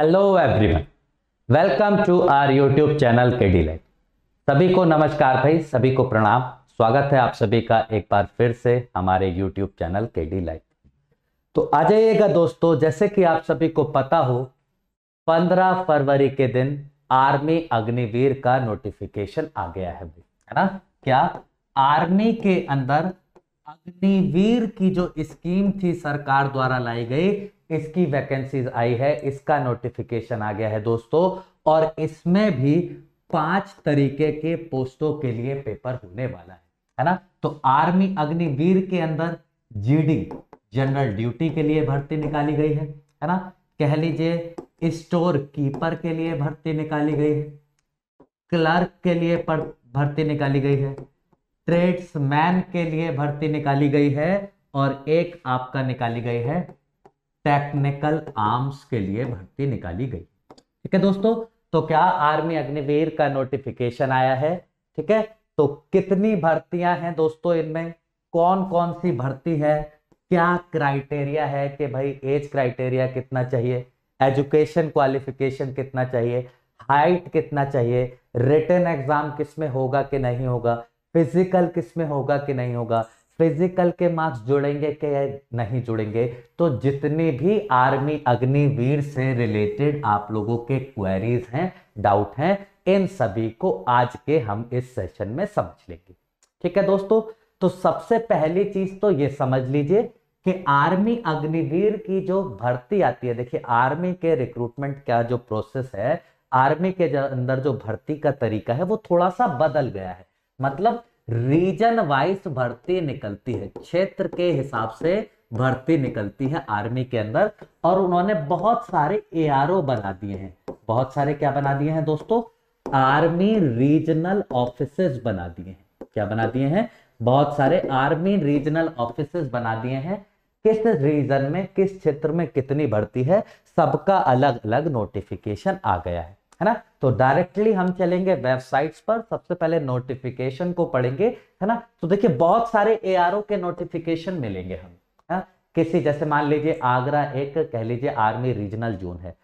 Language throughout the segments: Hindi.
Hello everyone welcome to our YouTube channel K delight सभी को नमस्कार भाई सभी को प्रणाम स्वागत है आप सभी का एक बार फिर से हमारे यूट्यूब चैनल के डीलाइट तो आ जाइएगा दोस्तों जैसे कि आप सभी को पता हो 15 फरवरी के दिन आर्मी अग्निवीर का नोटिफिकेशन आ गया है भाई है ना क्या आर्मी के अंदर अग्निवीर की जो स्कीम थी सरकार द्वारा लाई गई इसकी वैकेंसीज आई है इसका नोटिफिकेशन आ गया है दोस्तों और इसमें भी पांच तरीके के पोस्टों के लिए पेपर होने वाला है है ना तो आर्मी अग्निवीर के अंदर जीडी जनरल ड्यूटी के लिए भर्ती निकाली गई है है ना कह लीजिए स्टोर कीपर के लिए भर्ती निकाली गई है क्लर्क के लिए भर्ती निकाली गई है ट्रेड्समैन के लिए भर्ती निकाली गई है और एक आपका निकाली गई है टेक्निकल आर्म्स के लिए भर्ती निकाली गई ठीक है दोस्तों तो क्या आर्मी अग्निवीर का नोटिफिकेशन आया है ठीक है तो कितनी भर्तियां हैं दोस्तों इनमें कौन कौन सी भर्ती है क्या क्राइटेरिया है कि भाई एज क्राइटेरिया कितना चाहिए एजुकेशन क्वालिफिकेशन कितना चाहिए हाइट कितना चाहिए रिटर्न एग्जाम किस में होगा कि नहीं होगा फिजिकल किस में होगा कि नहीं होगा फिजिकल के मार्क्स जुड़ेंगे के नहीं जुड़ेंगे तो जितने भी आर्मी अग्निवीर से रिलेटेड आप लोगों के क्वेरीज हैं डाउट हैं इन सभी को आज के हम इस सेशन में समझ लेंगे ठीक है दोस्तों तो सबसे पहली चीज तो ये समझ लीजिए कि आर्मी अग्निवीर की जो भर्ती आती है देखिए आर्मी के रिक्रूटमेंट का जो प्रोसेस है आर्मी के अंदर जो भर्ती का तरीका है वो थोड़ा सा बदल गया है मतलब रीजन वाइज भर्ती निकलती है क्षेत्र के हिसाब से भर्ती निकलती है आर्मी के अंदर और उन्होंने बहुत सारे ए बना दिए हैं बहुत सारे क्या बना दिए हैं दोस्तों आर्मी रीजनल ऑफिस बना दिए हैं क्या बना दिए हैं बहुत सारे आर्मी रीजनल ऑफिस बना दिए हैं किस रीजन में किस क्षेत्र में कितनी भर्ती है सबका अलग अलग नोटिफिकेशन आ गया है है ना तो डायरेक्टली हम चलेंगे वेबसाइट्स पर सबसे पहले नोटिफिकेशन को पढ़ेंगे है ना तो देखिए बहुत सारे ए के नोटिफिकेशन मिलेंगे हम है किसी जैसे मान लीजिए आगरा एक कह लीजिए आर्मी रीजनल जोन है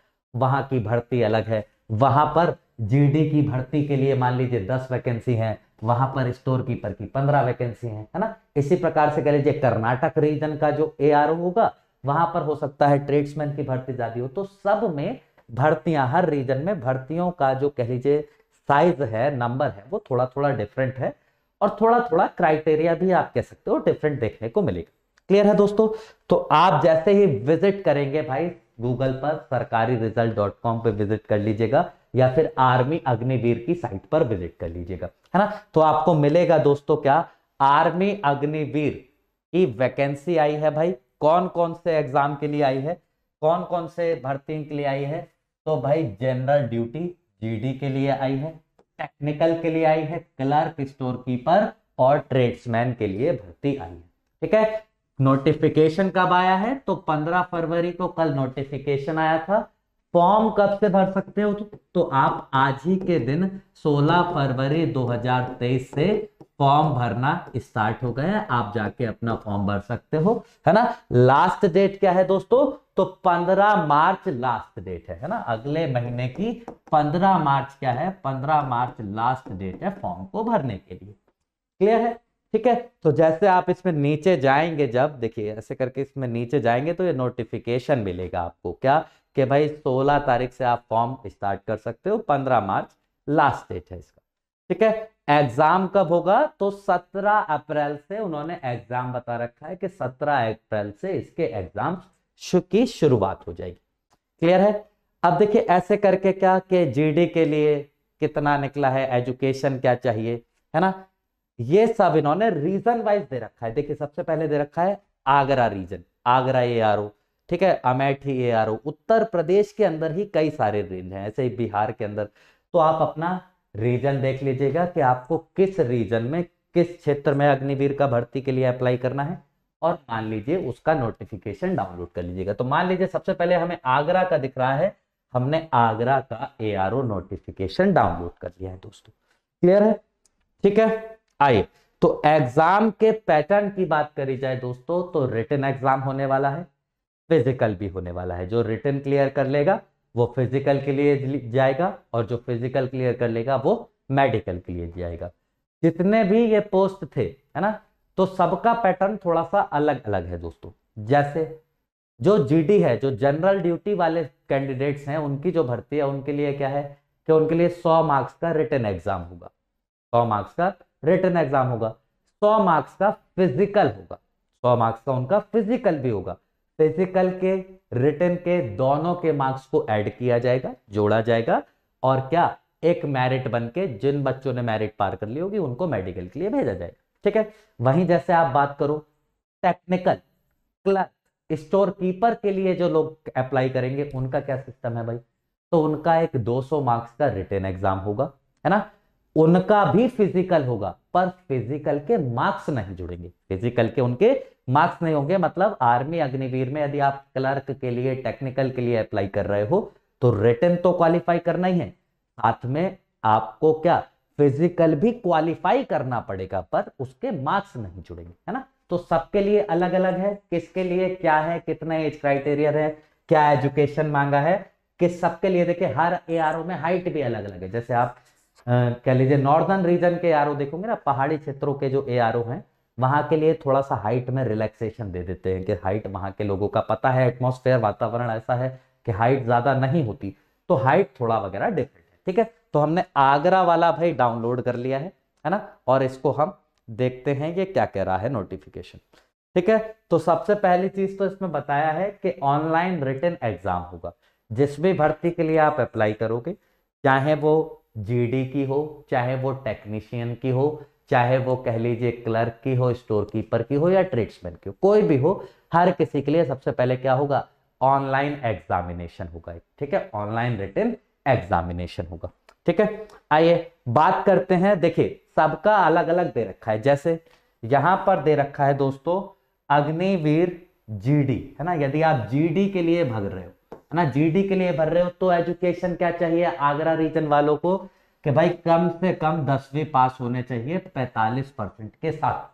वहां की भर्ती अलग है वहां पर जीडी की भर्ती के लिए मान लीजिए दस वैकेंसी है वहां पर स्टोर कीपर की पंद्रह वैकेंसी है है ना इसी प्रकार से कह लीजिए कर्नाटक रीजन का जो ए होगा वहां पर हो सकता है ट्रेड्समैन की भर्ती ज्यादा हो तो सब में भर्तियां हर रीजन में भर्तियों का जो कह लीजिए साइज है नंबर है वो थोड़ा थोड़ा डिफरेंट है और थोड़ा थोड़ा क्राइटेरिया भी आप कह सकते हो डिफरेंट देखने को मिलेगा क्लियर है दोस्तों तो आप जैसे ही विजिट करेंगे भाई गूगल पर सरकारी रिजल्ट डॉट कॉम पर विजिट कर लीजिएगा या फिर आर्मी अग्निवीर की साइट पर विजिट कर लीजिएगा है ना तो आपको मिलेगा दोस्तों क्या आर्मी अग्निवीर की वैकेंसी आई है भाई कौन कौन से एग्जाम के लिए आई है कौन कौन से भर्ती के लिए आई है तो भाई जनरल ड्यूटी जीडी के लिए आई है टेक्निकल के लिए आई है क्लर्क स्टोर कीपर और ट्रेड्समैन के लिए भर्ती आई है ठीक है नोटिफिकेशन कब आया है तो 15 फरवरी को कल नोटिफिकेशन आया था फॉर्म कब से भर सकते हो तो, तो आप आज ही के दिन 16 फरवरी 2023 से फॉर्म भरना स्टार्ट हो गया है आप जाके अपना फॉर्म भर सकते हो है ना लास्ट डेट क्या है दोस्तों तो 15 मार्च लास्ट डेट है ना अगले महीने की 15 मार्च क्या है 15 मार्च लास्ट डेट है फॉर्म को भरने के लिए क्लियर है ठीक है तो जैसे आप इसमें नीचे जाएंगे जब देखिए ऐसे करके इसमें नीचे जाएंगे तो ये नोटिफिकेशन मिलेगा आपको क्या कि भाई 16 तारीख से आप फॉर्म स्टार्ट कर सकते हो 15 मार्च लास्ट डेट है इसका ठीक है एग्जाम कब होगा तो 17 अप्रैल से उन्होंने एग्जाम बता रखा है कि 17 अप्रैल से इसके एग्जाम की शुरुआत हो जाएगी क्लियर है अब देखिए ऐसे करके क्या कि जीडी के लिए कितना निकला है एजुकेशन क्या चाहिए है ना ये सब इन्होंने रीजन वाइज दे रखा है देखिए सबसे पहले दे रखा है Agra region Agra A R O ठीक है अमेठी ए आर ओ उत्तर प्रदेश के अंदर ही कई सारे रीजन है ऐसे ही बिहार के अंदर तो आप अपना रीजन देख लीजिएगा कि आपको किस रीजन में किस क्षेत्र में अग्निवीर का भर्ती के लिए अप्लाई करना है और मान लीजिए उसका नोटिफिकेशन डाउनलोड कर लीजिएगा तो मान लीजिए सबसे पहले हमें आगरा का दिख रहा है हमने आगरा का ए नोटिफिकेशन डाउनलोड कर लिया है दोस्तों क्लियर है ठीक है आइए तो एग्जाम के पैटर्न की बात करी जाए दोस्तों तो रिटर्न एग्जाम होने वाला है फिजिकल भी होने वाला है जो रिटर्न क्लियर कर लेगा वो फिजिकल के लिए जाएगा और जो फिजिकल क्लियर कर लेगा वो मेडिकल के लिए जाएगा जितने भी ये पोस्ट थे है ना तो सबका पैटर्न थोड़ा सा अलग अलग है दोस्तों जैसे जो जीडी है जो जनरल ड्यूटी वाले कैंडिडेट्स हैं उनकी जो भर्ती है उनके लिए क्या है कि उनके लिए सौ मार्क्स का रिटर्न एग्जाम होगा सौ मार्क्स का रिटर्न एग्जाम होगा सौ मार्क्स का फिजिकल होगा सौ मार्क्स का उनका फिजिकल भी होगा फिजिकल के रिटर्न के दोनों के मार्क्स को ऐड किया जाएगा जोड़ा जाएगा और क्या एक मेरिट बन के जिन बच्चों ने मेरिट पार कर ली होगी उनको मेडिकल के लिए भेजा जाएगा ठीक है वहीं जैसे आप बात करो टेक्निकल क्लर्क स्टोर कीपर के लिए जो लोग अप्लाई करेंगे उनका क्या सिस्टम है भाई तो उनका एक 200 मार्क्स का रिटर्न एग्जाम होगा है ना उनका भी फिजिकल होगा पर फिजिकल के मार्क्स नहीं जुड़ेंगे फिजिकल के उनके मार्क्स नहीं होंगे मतलब आर्मी अग्निवीर में यदि आप क्लर्क के लिए टेक्निकल के लिए अप्लाई कर रहे हो तो रिटर्न तो क्वालिफाई करना ही है साथ में आपको क्या फिजिकल भी क्वालिफाई करना पड़ेगा पर उसके मार्क्स नहीं जुड़ेंगे है ना तो सबके लिए अलग अलग है किसके लिए क्या है कितना एज क्राइटेरिया है क्या एजुकेशन मांगा है कि सबके लिए देखिए हर ए में हाइट भी अलग अलग है जैसे आप कह लीजिए नॉर्दर्न रीजन के ए देखोगे ना पहाड़ी क्षेत्रों के जो ए हैं वहां के लिए थोड़ा सा हाइट में रिलैक्सेशन दे देते हैं कि हाइट वहां के लोगों का पता है एटमोसफेयर वातावरण ऐसा है कि हाइट ज्यादा नहीं होती तो हाइट थोड़ा वगैरह डिफरेंट है ठीक है तो हमने आगरा वाला भाई डाउनलोड कर लिया है है ना और इसको हम देखते हैं ये क्या कह रहा है नोटिफिकेशन ठीक है तो सबसे पहली चीज तो इसमें बताया है कि ऑनलाइन रिटर्न एग्जाम होगा जिस भी भर्ती के लिए आप अप्लाई करोगे चाहे वो जीडी की हो चाहे वो टेक्नीशियन की हो चाहे वो कह लीजिए क्लर्क की हो स्टोर कीपर की हो या ट्रेड्समैन की हो कोई भी हो हर किसी के लिए सबसे पहले क्या होगा ऑनलाइन एग्जामिनेशन होगा ठीक है ऑनलाइन रिटर्न एग्जामिनेशन होगा ठीक है आइए बात करते हैं देखिए सबका अलग अलग दे रखा है जैसे यहां पर दे रखा है दोस्तों अग्निवीर जीडी है ना यदि आप जीडी के लिए भग रहे हो है ना जीडी के लिए भर रहे हो तो एजुकेशन क्या चाहिए आगरा रीजन वालों को कि भाई कम से कम दसवीं पास होने चाहिए पैंतालीस परसेंट के साथ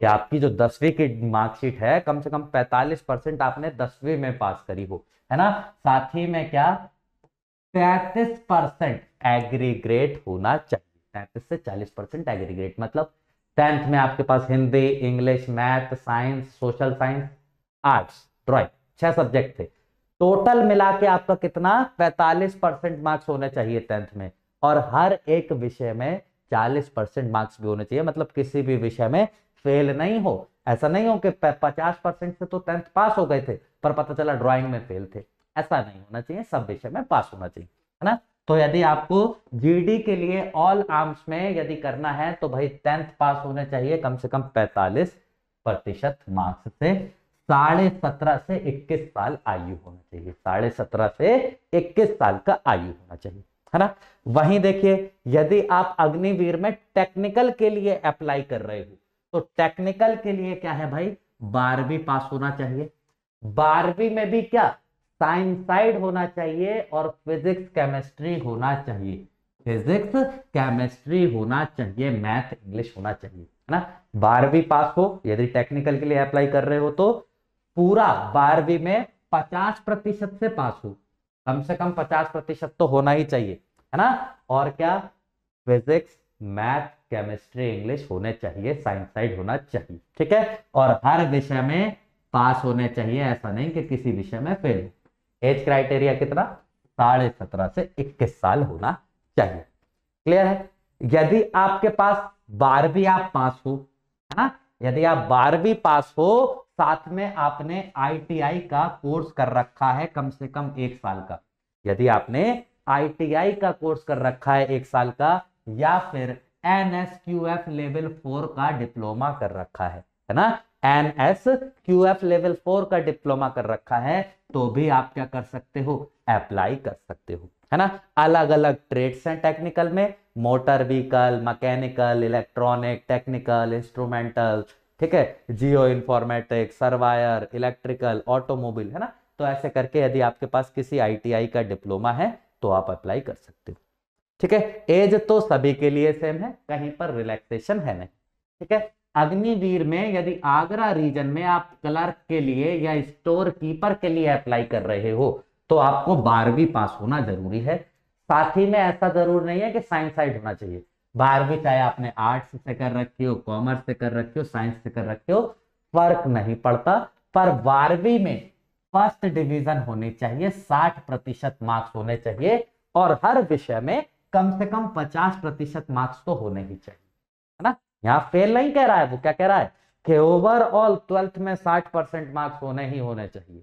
कि आपकी जो दसवीं की मार्कशीट है कम से कम पैंतालीस परसेंट आपने दसवीं में पास करी हो है ना साथ ही में क्या पैंतीस परसेंट एग्रीग्रेट होना चाहिए पैंतीस से चालीस परसेंट एग्रीग्रेट मतलब टेंथ में आपके पास Hindi English math science social science arts drawing छह सब्जेक्ट थे टोटल मिला के आपका कितना 45 परसेंट मार्क्स होने चाहिए टेंथ में और हर एक विषय में 40 परसेंट मार्क्स भी होने चाहिए मतलब किसी भी विषय में फेल नहीं हो ऐसा नहीं हो कि 50 परसेंट से तो टेंथ पास हो गए थे पर पता चला ड्राइंग में फेल थे ऐसा नहीं होना चाहिए सब विषय में पास होना चाहिए है ना तो यदि आपको जीडी के लिए ऑल आर्म्स में यदि करना है तो भाई टेंथ पास होने चाहिए कम से कम 45 प्रतिशत मार्क्स से साढ़े सत्रह से 21 साल आयु होना चाहिए साढ़े सत्रह से 21 साल का आयु होना चाहिए है ना वहीं देखिए यदि आप अग्निवीर में टेक्निकल के लिए अप्लाई कर रहे हो तो टेक्निकल के लिए क्या है भाई बारहवीं पास होना चाहिए बारहवीं में भी क्या साइंस साइड होना चाहिए और फिजिक्स केमिस्ट्री होना चाहिए फिजिक्स केमिस्ट्री होना चाहिए मैथ इंग्लिश होना चाहिए है ना बारहवीं पास हो यदि टेक्निकल के लिए अप्लाई कर रहे हो तो पूरा बारहवीं में पचास प्रतिशत से पास हो कम से कम पचास प्रतिशत तो होना ही चाहिए है ना और क्या फिजिक्स मैथ केमिस्ट्री इंग्लिश होने चाहिए साइंस साइड होना चाहिए ठीक है और हर विषय में पास होने चाहिए ऐसा नहीं कि किसी विषय में फेल हो एज क्राइटेरिया कितना साढ़े सत्रह से इक्कीस साल होना चाहिए क्लियर है यदि आपके पास बारहवीं आप पास हो है ना यदि आप बारहवीं पास हो साथ में आपने आईटीआई का कोर्स कर रखा है कम से कम एक साल का यदि आपने आईटीआई का कोर्स कर रखा है एक साल का या फिर N S Q F level four का डिप्लोमा कर रखा है है ना N S Q F level four का डिप्लोमा कर रखा है तो भी आप क्या कर सकते हो अप्लाई कर सकते हो है ना अलग अलग ट्रेड्स हैं टेक्निकल में motor vehicle mechanical electronic technical instrumental ठीक है geo informatic surveyor electrical automobile है ना तो ऐसे करके यदि आपके पास किसी आईटीआई का डिप्लोमा है तो आप अप्लाई कर सकते हो ठीक है एज तो सभी के लिए सेम है कहीं पर रिलैक्सेशन है नहीं ठीक है अग्निवीर में यदि आगरा रीजन में आप क्लर्क के लिए या स्टोर कीपर के लिए अप्लाई कर रहे हो तो आपको बारहवीं पास होना जरूरी है साथ ही में ऐसा जरूर नहीं है कि साइंस साइड होना चाहिए बारहवीं चाहे आपने आर्ट्स से कर रखी हो कॉमर्स से कर रखी हो साइंस से कर रखी हो फर्क नहीं पड़ता पर बारहवीं में फर्स्ट डिवीजन होनी चाहिए साठ प्रतिशत मार्क्स होने चाहिए और हर विषय में कम से कम पचास प्रतिशत मार्क्स तो होने ही चाहिए यहाँ फेल नहीं कह रहा है वो क्या कह रहा है कि ओवरऑल ट्वेल्थ में साठ परसेंट मार्क्स होने ही होने चाहिए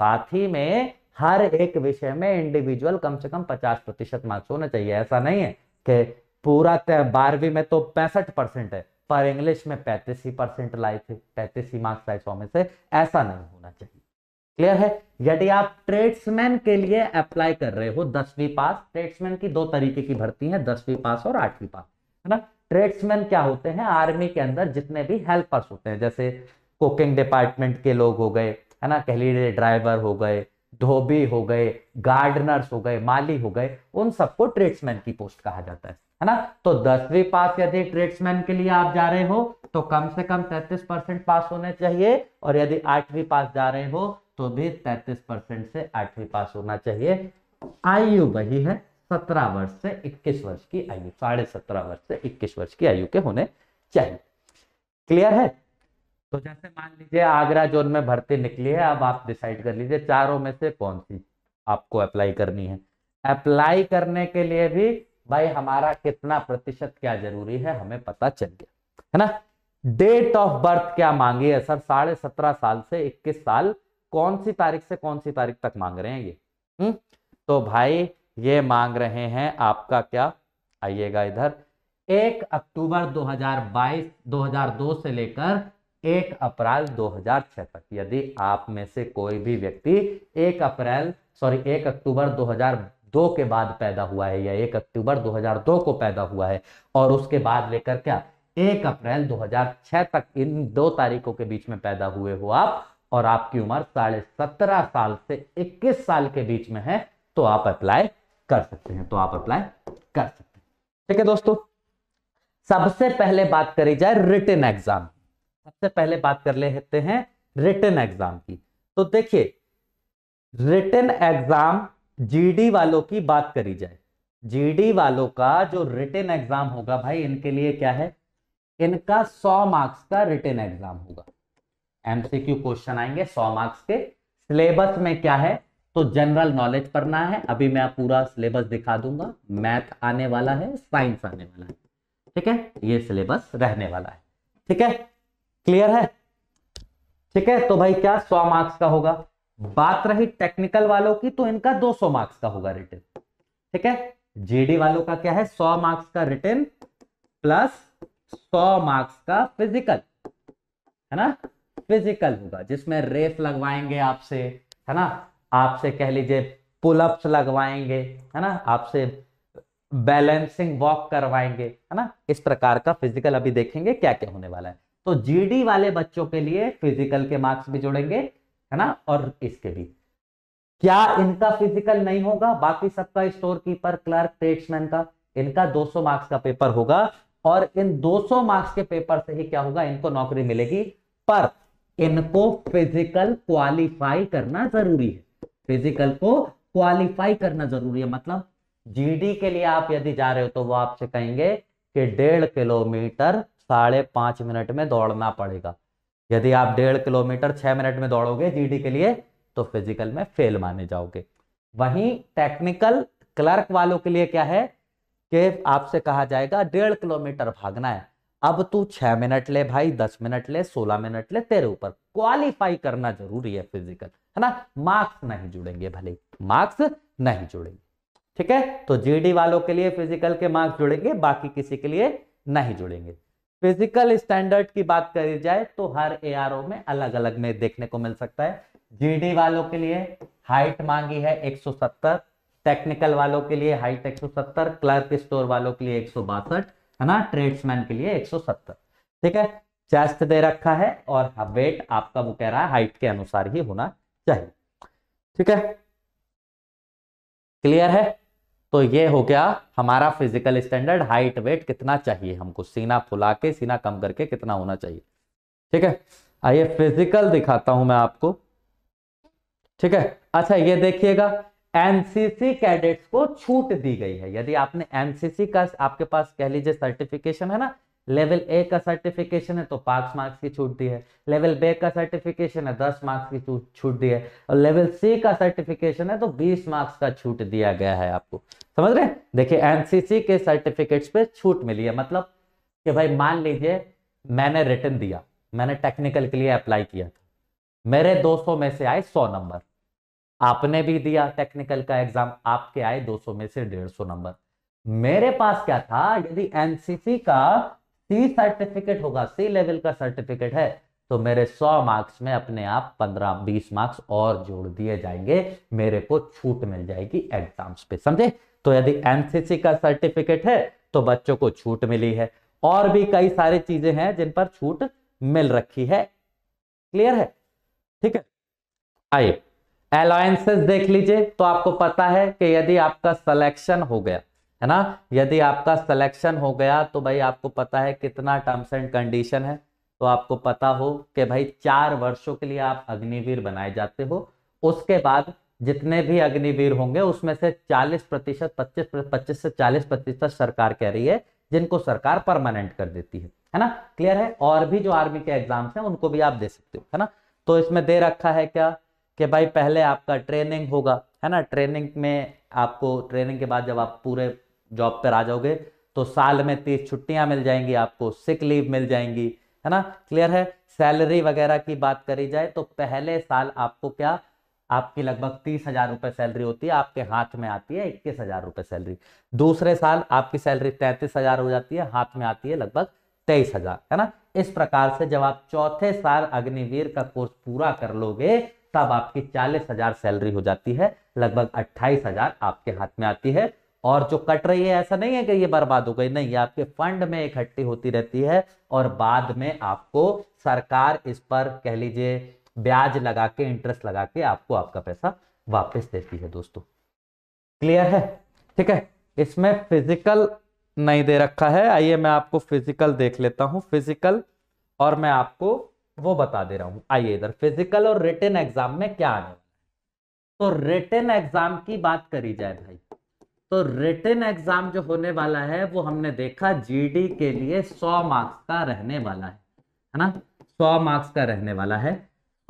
साथ ही में हर एक विषय में इंडिविजुअल कम से कम पचास प्रतिशत मार्क्स होने चाहिए ऐसा नहीं है कि पूरा बारहवीं में तो पैंसठ परसेंट है पर इंग्लिश में पैंतीस ही परसेंट लाए थे पैंतीस ही मार्क्स लाए सौ में से ऐसा नहीं होना चाहिए क्लियर है यदि आप ट्रेड्समैन के लिए अप्लाई कर रहे हो दसवीं पास ट्रेड्समैन की दो तरीके की भर्ती है दसवीं पास और आठवीं पास है ना ट्रेड्समैन क्या होते हैं आर्मी के अंदर जितने भी हेल्पर्स होते हैं जैसे कुकिंग डिपार्टमेंट के लोग हो गए है ना कह लीजिए ड्राइवर हो गए धोबी हो गए गार्डनर्स हो गए माली हो गए उन सबको ट्रेड्समैन की पोस्ट कहा जाता है है ना तो दसवीं पास यदि ट्रेड्समैन के लिए आप जा रहे हो तो कम से कम तैतीस परसेंट पास होने चाहिए और यदि आठवीं पास जा रहे हो तो भी तैतीस परसेंट से आठवीं पास होना चाहिए आयु वही है सत्रह वर्ष से इक्कीस वर्ष की आयु साढ़े सत्रह वर्ष से इक्कीस वर्ष की आयु के होने चाहिए क्लियर है तो जैसे मान लीजिए आगरा जोन में भर्ती निकली है अब आप डिसाइड कर लीजिए चारों में से कौन सी आपको अप्लाई करनी है अप्लाई करने के लिए भी भाई हमारा कितना प्रतिशत क्या जरूरी है हमें पता चल गया है ना डेट ऑफ बर्थ क्या मांगी है सर साढ़े सत्रह साल से इक्कीस साल कौन सी तारीख से कौन सी तारीख तक मांग रहे हैं ये हुँ? हम्म, तो भाई ये मांग रहे हैं आपका क्या आइएगा इधर एक अक्टूबर 2022 2002 से लेकर एक अप्रैल 2006 तक यदि आप में से कोई भी व्यक्ति एक अप्रैल सॉरी एक अक्टूबर 2002 के बाद पैदा हुआ है या एक अक्टूबर 2002 को पैदा हुआ है और उसके बाद लेकर क्या एक अप्रैल 2006 तक इन दो तारीखों के बीच में पैदा हुए हो आप और आपकी उम्र साढ़े सत्रह साल से इक्कीस साल के बीच में है तो आप अप्लाई कर सकते हैं तो आप अप्लाई कर सकते हैं ठीक है दोस्तों सबसे पहले बात करी जाए रिटर्न एग्जाम सबसे पहले बात कर लेते हैं रिटर्न एग्जाम की तो देखिए रिटर्न एग्जाम जीडी वालों की बात करी जाए जीडी वालों का जो रिटर्न एग्जाम होगा भाई इनके लिए क्या है इनका 100 मार्क्स का रिटर्न एग्जाम होगा एमसीक्यू क्वेश्चन आएंगे 100 मार्क्स के सिलेबस में क्या है तो जनरल नॉलेज पढ़ना है अभी मैं पूरा सिलेबस दिखा दूंगा मैथ आने वाला है साइंस आने वाला है ठीक है ये सिलेबस रहने वाला है ठीक है क्लियर है ठीक है तो भाई क्या सौ मार्क्स का होगा बात रही टेक्निकल वालों की तो इनका 200 मार्क्स का होगा रिटर्न ठीक है जीडी वालों का क्या है 100 मार्क्स का रिटर्न प्लस 100 मार्क्स का फिजिकल है ना फिजिकल होगा जिसमें रेफ लगवाएंगे आपसे है ना आपसे कह लीजिए पुलअप्स लगवाएंगे है ना आपसे बैलेंसिंग वॉक करवाएंगे है ना इस प्रकार का फिजिकल अभी देखेंगे क्या क्या होने वाला है तो जीडी वाले बच्चों के लिए फिजिकल के मार्क्स भी जोड़ेंगे है ना और इसके भी क्या इनका फिजिकल नहीं होगा बाकी सबका स्टोर कीपर क्लर्क ट्रेड्समैन का इनका 200 मार्क्स का पेपर होगा और इन 200 मार्क्स के पेपर से ही क्या होगा इनको नौकरी मिलेगी पर इनको फिजिकल क्वालिफाई करना जरूरी है फिजिकल को क्वालिफाई करना जरूरी है मतलब जीडी के लिए आप यदि जा रहे हो तो वो आपसे कहेंगे कि डेढ़ किलोमीटर साढ़े पांच मिनट में दौड़ना पड़ेगा यदि आप डेढ़ किलोमीटर छह मिनट में दौड़ोगे जीडी के लिए तो फिजिकल में फेल माने जाओगे वहीं टेक्निकल क्लर्क वालों के लिए क्या है कि आपसे कहा जाएगा डेढ़ किलोमीटर भागना है अब तू छह मिनट ले भाई दस मिनट ले सोलह मिनट ले तेरे ऊपर क्वालिफाई करना जरूरी है फिजिकल है ना मार्क्स नहीं जुड़ेंगे भले मार्क्स नहीं जुड़ेंगे ठीक है तो जीडी वालों के लिए फिजिकल के मार्क्स जुड़ेंगे बाकी किसी के लिए नहीं जुड़ेंगे फिजिकल स्टैंडर्ड की बात करी जाए तो हर ए में अलग अलग में देखने को मिल सकता है जीडी वालों के लिए हाइट मांगी है 170 टेक्निकल वालों के लिए हाइट 170 क्लर्क स्टोर वालों के लिए एक है ना ट्रेड्समैन के लिए 170 ठीक है चेस्ट दे रखा है और वेट हाँ, आपका वो कह रहा है हाइट के अनुसार ही होना चाहिए ठीक है क्लियर है तो ये हो गया हमारा फिजिकल स्टैंडर्ड हाइट वेट कितना चाहिए हमको सीना फुला के सीना कम करके कितना होना चाहिए ठीक है आइए फिजिकल दिखाता हूं मैं आपको ठीक है अच्छा ये देखिएगा एनसीसी कैडेट्स को छूट दी गई है यदि आपने एनसीसी का आपके पास कह लीजिए सर्टिफिकेशन है ना लेवल ए का सर्टिफिकेशन है तो पांच मार्क्स की छूट दी है लेवल बी का सर्टिफिकेशन है दस मार्क्स की छूट दी है और लेवल सी का सर्टिफिकेशन है तो बीस मार्क्स का छूट दिया गया है आपको समझ रहे देखिए एनसीसी के सर्टिफिकेट्स पे छूट मिली है मतलब कि भाई मान लीजिए मैंने रिटर्न दिया मैंने टेक्निकल के लिए अप्लाई किया था मेरे 200 में से आए सौ नंबर आपने भी दिया टेक्निकल का एग्जाम आपके आए 200 में से 150 नंबर मेरे पास क्या था यदि एनसीसी का सी सर्टिफिकेट होगा सी लेवल का सर्टिफिकेट है तो मेरे 100 मार्क्स में अपने आप 15 20 मार्क्स और जोड़ दिए जाएंगे मेरे को छूट मिल जाएगी एग्जाम्स पे समझे तो यदि एनसीसी का सर्टिफिकेट है तो बच्चों को छूट मिली है और भी कई सारी चीजें हैं जिन पर छूट मिल रखी है क्लियर है ठीक है आइए अलायसेस देख लीजिए तो आपको पता है कि यदि आपका सिलेक्शन हो गया है ना यदि आपका सिलेक्शन हो गया तो भाई आपको पता है कितना टर्म्स एंड कंडीशन है तो आपको पता हो कि भाई चार वर्षों के लिए आप अग्निवीर बनाए जाते हो उसके बाद जितने भी अग्निवीर होंगे उसमें से 40 प्रतिशत पच्चीस पच्चीस से 40 प्रतिशत सरकार कह रही है जिनको सरकार परमानेंट कर देती है है ना क्लियर है और भी जो आर्मी के एग्जाम्स हैं उनको भी आप दे सकते हो है ना तो इसमें दे रखा है क्या कि भाई पहले आपका ट्रेनिंग होगा है ना ट्रेनिंग में आपको ट्रेनिंग के बाद जब आप पूरे जॉब पर आ जाओगे तो साल में तीस छुट्टियां मिल जाएंगी आपको सिक लीव मिल जाएंगी है ना क्लियर है सैलरी वगैरह की बात करी जाए तो पहले साल आपको क्या आपकी लगभग तीस हजार रुपए सैलरी होती है आपके हाथ में आती है इक्कीस हजार रुपये सैलरी दूसरे साल आपकी सैलरी तैतीस हजार हो जाती है हाथ में आती है लगभग तेईस हजार है ना इस प्रकार से जब आप चौथे साल अग्निवीर का कोर्स पूरा कर लोगे तब आपकी चालीस हजार सैलरी हो जाती है लगभग अट्ठाईस हजार आपके हाथ में आती है और जो कट रही है ऐसा नहीं है कि ये बर्बाद हो गई नहीं ये आपके फंड में इकट्ठी होती रहती है और बाद में आपको सरकार इस पर कह लीजिए ब्याज लगा के इंटरेस्ट लगा के आपको आपका पैसा वापस देती है दोस्तों क्लियर है ठीक है इसमें फिजिकल नहीं दे रखा है आइए मैं आपको फिजिकल देख लेता हूं फिजिकल और मैं आपको वो बता दे रहा हूं आइए इधर फिजिकल और रिटर्न एग्जाम में क्या आने तो रिटर्न एग्जाम की बात करी जाए भाई तो रिटर्न एग्जाम जो होने वाला है वो हमने देखा जीडी के लिए 100 मार्क्स का रहने वाला है है ना 100 मार्क्स का रहने वाला है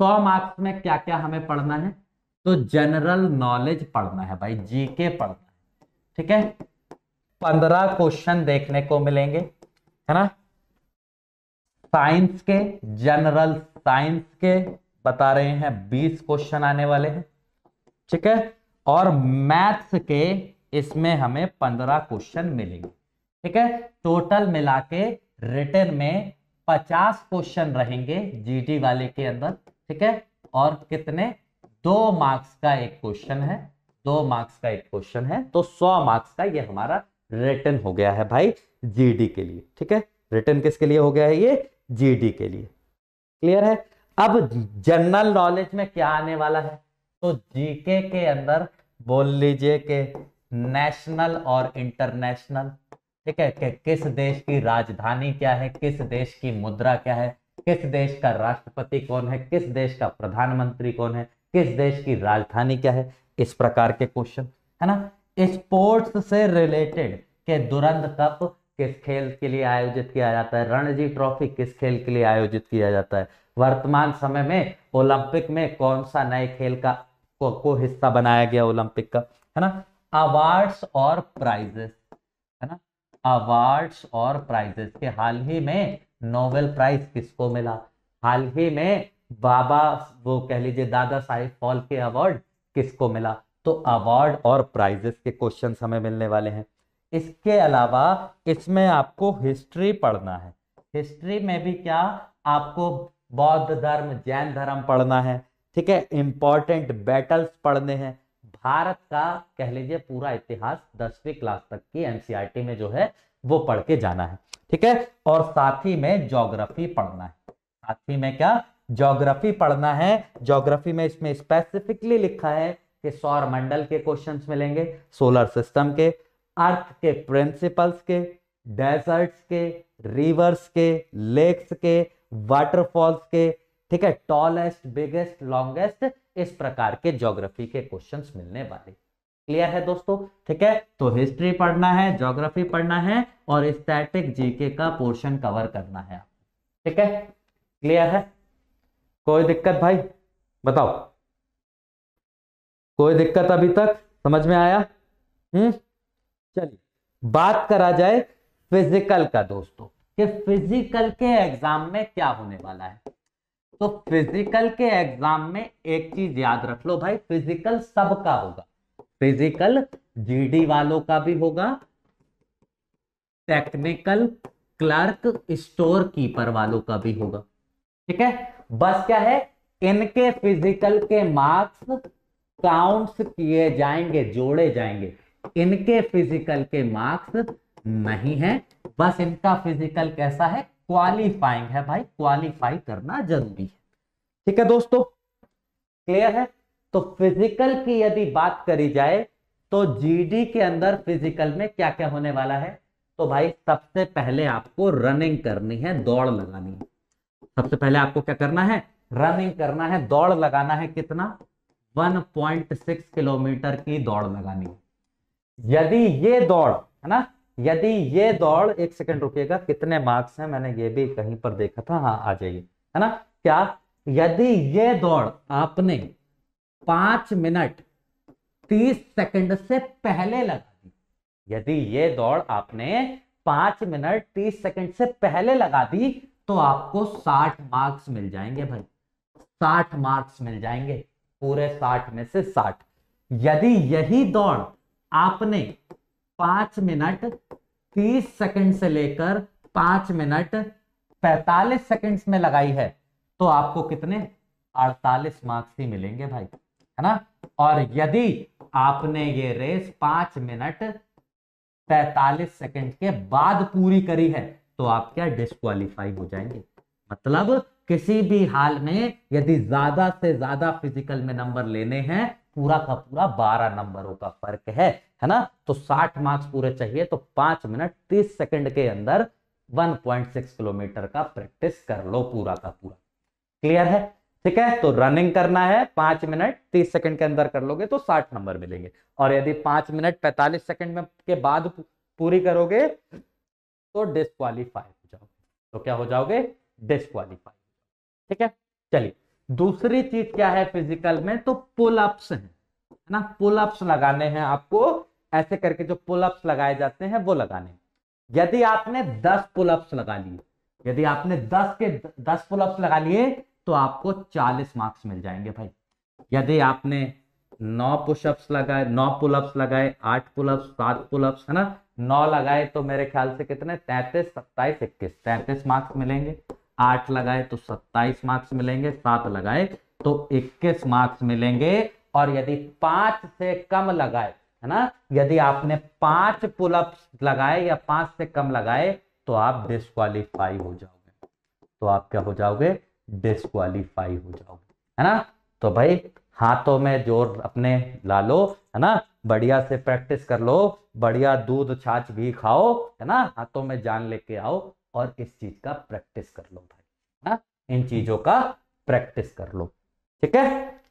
100 मार्क्स में क्या क्या हमें पढ़ना है तो जनरल नॉलेज पढ़ना है भाई जीके पढ़ना है ठीक है पंद्रह क्वेश्चन देखने को मिलेंगे है ना साइंस के जनरल साइंस के बता रहे हैं बीस क्वेश्चन आने वाले हैं ठीक है और मैथ्स के इसमें हमें पंद्रह क्वेश्चन मिलेंगे ठीक है टोटल मिला के रिटर्न में पचास क्वेश्चन रहेंगे जीडी वाले के अंदर ठीक है और कितने दो मार्क्स का एक क्वेश्चन है दो मार्क्स का एक क्वेश्चन है तो सौ मार्क्स का ये हमारा रिटर्न हो गया है भाई जीडी के लिए ठीक है रिटर्न किसके लिए हो गया है ये जीडी के लिए क्लियर है अब जनरल नॉलेज में क्या आने वाला है तो जीके के अंदर बोल लीजिए कि नेशनल और इंटरनेशनल ठीक है कि किस देश की राजधानी क्या है किस देश की मुद्रा क्या है किस देश का राष्ट्रपति कौन है किस देश का प्रधानमंत्री कौन है किस देश की राजधानी क्या है इस प्रकार के क्वेश्चन है ना स्पोर्ट्स से रिलेटेड के दुरंत कप किस खेल के लिए आयोजित किया जाता है रणजी ट्रॉफी किस खेल के लिए आयोजित किया जाता है वर्तमान समय में ओलंपिक में कौन सा नए खेल का को, को हिस्सा बनाया गया ओलंपिक का है ना अवार्ड्स और प्राइजेस है ना अवार्ड्स और प्राइजेस के हाल ही में नोबेल प्राइज किसको मिला हाल ही में बाबा वो कह लीजिए दादा साहेब फॉल के अवार्ड किसको मिला तो अवार्ड और प्राइजेस के क्वेश्चन हमें मिलने वाले हैं इसके अलावा इसमें आपको हिस्ट्री पढ़ना है हिस्ट्री में भी क्या आपको बौद्ध धर्म जैन धर्म पढ़ना है ठीक है इंपॉर्टेंट बैटल्स पढ़ने हैं भारत का कह लीजिए पूरा इतिहास दसवीं क्लास तक की एनसीईआरटी में जो है वो पढ़ के जाना है ठीक है और साथ ही में ज्योग्राफी पढ़ना है साथ ही में क्या ज्योग्राफी पढ़ना है ज्योग्राफी में इसमें स्पेसिफिकली लिखा है कि सौर मंडल के क्वेश्चंस मिलेंगे सोलर सिस्टम के अर्थ के प्रिंसिपल्स के डेजर्ट्स के रिवर्स के लेक्स के वाटरफॉल्स के ठीक है टॉलेस्ट बिगेस्ट लॉन्गेस्ट इस प्रकार के ज्योग्राफी के क्वेश्चंस मिलने वाले क्लियर है दोस्तों ठीक है तो हिस्ट्री पढ़ना है ज्योग्राफी पढ़ना है और स्टैटिक जीके का पोर्शन कवर करना है ठीक है क्लियर है कोई दिक्कत भाई बताओ कोई दिक्कत अभी तक समझ में आया हम्म चलिए बात करा जाए फिजिकल का दोस्तों कि फिजिकल के एग्जाम में क्या होने वाला है तो फिजिकल के एग्जाम में एक चीज याद रख लो भाई फिजिकल सबका होगा फिजिकल जीडी वालों का भी होगा टेक्निकल क्लर्क स्टोर कीपर वालों का भी होगा ठीक है बस क्या है इनके फिजिकल के मार्क्स काउंट्स किए जाएंगे जोड़े जाएंगे इनके फिजिकल के मार्क्स नहीं है बस इनका फिजिकल कैसा है क्वालिफाइंग है भाई क्वालिफाई करना जरूरी है ठीक है दोस्तों क्लियर है तो फिजिकल की यदि बात करी जाए तो जीडी के अंदर फिजिकल में क्या क्या होने वाला है तो भाई सबसे पहले आपको रनिंग करनी है दौड़ लगानी है सबसे पहले आपको क्या करना है रनिंग करना है दौड़ लगाना है कितना 1.6 किलोमीटर की दौड़ लगानी है यदि ये दौड़ है ना यदि ये दौड़ एक सेकंड रुकेगा कितने मार्क्स हैं मैंने ये भी कहीं पर देखा था हाँ आ जाइए है ना क्या यदि ये दौड़ आपने पांच मिनट तीस सेकंड से पहले लगा दी यदि ये दौड़ आपने पांच मिनट तीस सेकंड से पहले लगा दी तो आपको साठ मार्क्स मिल जाएंगे भाई साठ मार्क्स मिल जाएंगे पूरे साठ में से साठ यदि यही दौड़ आपने पांच मिनट तीस सेकंड से लेकर पांच मिनट पैतालीस सेकंड्स में लगाई है तो आपको कितने अड़तालीस मार्क्स ही मिलेंगे भाई है ना और यदि आपने ये रेस पांच मिनट पैतालीस सेकंड के बाद पूरी करी है तो आप क्या डिस्कालीफाई हो जाएंगे मतलब किसी भी हाल में यदि ज्यादा से ज्यादा फिजिकल में नंबर लेने हैं पूरा का पूरा बारह नंबरों का फर्क है है ना तो साठ मार्क्स पूरे चाहिए तो पांच मिनट तीस सेकंड के अंदर 1.6 किलोमीटर का प्रैक्टिस कर लो पूरा का पूरा क्लियर है ठीक है तो रनिंग करना है पांच मिनट तीस सेकंड के अंदर कर लोगे तो साठ नंबर मिलेंगे और यदि पांच मिनट पैंतालीस सेकंड में के बाद पूरी करोगे तो डिस्कालीफाई हो जाओगे तो क्या हो जाओगे डिस्कालीफाई ठीक है चलिए दूसरी चीज क्या है फिजिकल में तो पुलअप्स है ना पुलअप्स लगाने हैं आपको ऐसे करके जो पुलअप्स लगाए जाते हैं वो लगाने यदि आपने 10 पुलअप्स लगा लिए यदि आपने 10 के 10 पुलअप्स लगा लिए तो आपको 40 मार्क्स मिल जाएंगे भाई यदि आपने नौ पुशअप्स लगाए नौ पुलअप्स लगाए आठ पुलअप्स सात पुलअप्स है ना नौ लगाए तो मेरे ख्याल से कितने तैतीस सत्ताईस इक्कीस तैतीस मार्क्स मिलेंगे आठ लगाए तो सत्ताईस मार्क्स मिलेंगे सात लगाए तो इक्कीस मार्क्स मिलेंगे और यदि पांच से कम लगाए है ना यदि आपने पांच पुलअप्स लगाए या पांच से कम लगाए तो आप डिस्कालीफाई हो जाओगे तो आप क्या हो जाओगे डिस्कालीफाई हो जाओगे है ना तो भाई हाथों में जोर अपने ला लो है ना बढ़िया से प्रैक्टिस कर लो बढ़िया दूध छाछ भी खाओ है ना हाथों में जान लेके आओ और इस चीज का प्रैक्टिस कर लो भाई हा? इन चीजों का प्रैक्टिस कर लो ठीक है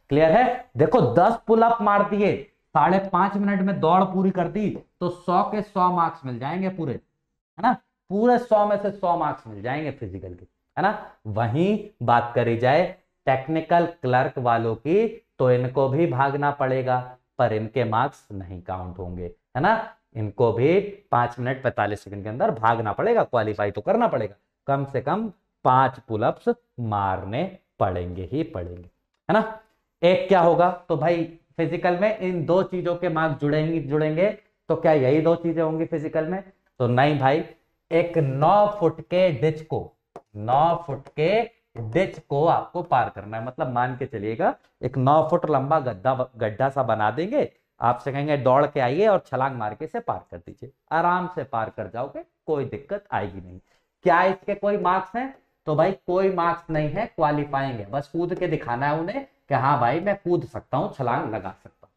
क्लियर है देखो दस पुलअप मार दिए साढ़े पांच मिनट में दौड़ पूरी कर दी तो सौ के सौ मार्क्स मिल जाएंगे पूरे है ना पूरे सौ में से सौ मार्क्स मिल जाएंगे फिजिकल के है ना वहीं बात करी जाए टेक्निकल क्लर्क वालों की तो इनको भी भागना पड़ेगा पर इनके मार्क्स नहीं काउंट होंगे है ना इनको भी पांच मिनट पैंतालीस सेकंड के अंदर भागना पड़ेगा क्वालिफाई तो करना पड़ेगा कम से कम पांच पुलअप्स मारने पड़ेंगे ही पड़ेंगे है ना एक क्या होगा तो भाई फिजिकल में इन दो चीजों के मार्क्स जुड़ेंगे जुड़ेंगे तो क्या यही दो चीजें होंगी फिजिकल में तो नहीं भाई एक नौ फुट के डिच को नौ फुट के डिच को आपको पार करना है मतलब मान के चलिएगा एक नौ फुट लंबा गड्ढा गड्ढा सा बना देंगे आपसे कहेंगे दौड़ के आइए और छलांग मार के इसे पार कर दीजिए आराम से पार कर जाओगे कोई दिक्कत आएगी नहीं क्या इसके कोई मार्क्स हैं तो भाई कोई मार्क्स नहीं है क्वालिफाइंग है बस कूद के दिखाना है उन्हें कि हाँ भाई मैं कूद सकता हूँ छलांग लगा सकता हूँ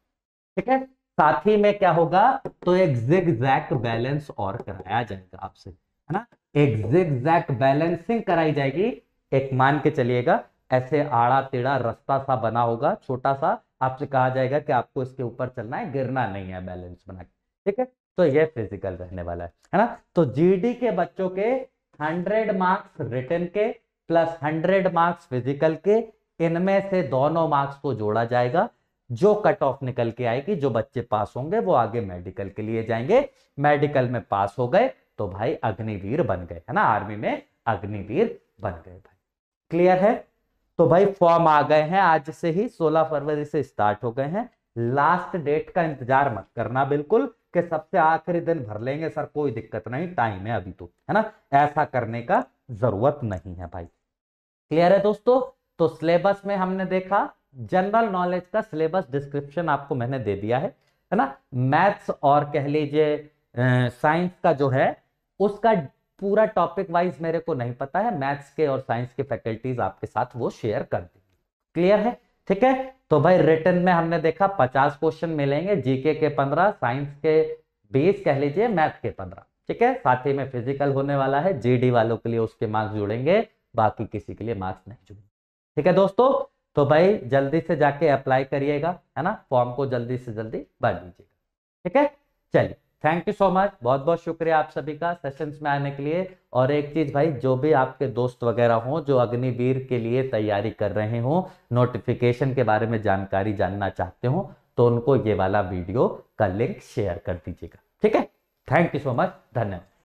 ठीक है साथ ही में क्या होगा तो एक जिग जैक बैलेंस और कराया जाएगा आपसे है ना एक जिग जैक बैलेंसिंग कराई जाएगी एक मान के चलिएगा ऐसे आड़ा टेढ़ा रास्ता सा बना होगा छोटा सा आपसे कहा जाएगा कि आपको इसके ऊपर चलना है गिरना नहीं है बैलेंस बना के ठीक है तो ये फिजिकल रहने वाला है है ना तो जीडी के बच्चों के हंड्रेड मार्क्स रिटर्न के प्लस हंड्रेड मार्क्स फिजिकल के इनमें से दोनों मार्क्स को जोड़ा जाएगा जो कट ऑफ निकल के आएगी जो बच्चे पास होंगे वो आगे मेडिकल के लिए जाएंगे मेडिकल में पास हो गए तो भाई अग्निवीर बन गए है ना आर्मी में अग्निवीर बन गए भाई क्लियर है तो भाई फॉर्म आ गए हैं आज से ही 16 फरवरी से स्टार्ट हो गए हैं लास्ट डेट का इंतजार मत करना बिल्कुल कि सबसे आखिरी दिन भर लेंगे सर कोई दिक्कत नहीं टाइम है अभी तो है ना ऐसा करने का जरूरत नहीं है भाई क्लियर है दोस्तों तो सिलेबस में हमने देखा जनरल नॉलेज का सिलेबस डिस्क्रिप्शन आपको मैंने दे दिया है है ना मैथ्स और कह लीजिए साइंस का जो है उसका पूरा टॉपिक वाइज मेरे को नहीं पता है मैथ्स के और साइंस के फैकल्टीज आपके साथ वो शेयर कर दी क्लियर है ठीक है तो भाई रिटर्न में हमने देखा पचास क्वेश्चन मिलेंगे जीके के पंद्रह साइंस के बीस कह लीजिए मैथ के पंद्रह ठीक है साथ ही में फिजिकल होने वाला है जीडी वालों के लिए उसके मार्क्स जुड़ेंगे बाकी किसी के लिए मार्क्स नहीं जुड़ेंगे ठीक है दोस्तों तो भाई जल्दी से जाके अप्लाई करिएगा है ना फॉर्म को जल्दी से जल्दी भर दीजिएगा ठीक है चलिए थैंक यू सो मच बहुत बहुत शुक्रिया आप सभी का सेशंस में आने के लिए और एक चीज भाई जो भी आपके दोस्त वगैरह हों जो अग्निवीर के लिए तैयारी कर रहे हों नोटिफिकेशन के बारे में जानकारी जानना चाहते हो तो उनको ये वाला वीडियो का लिंक शेयर कर दीजिएगा ठीक है थैंक यू सो मच धन्यवाद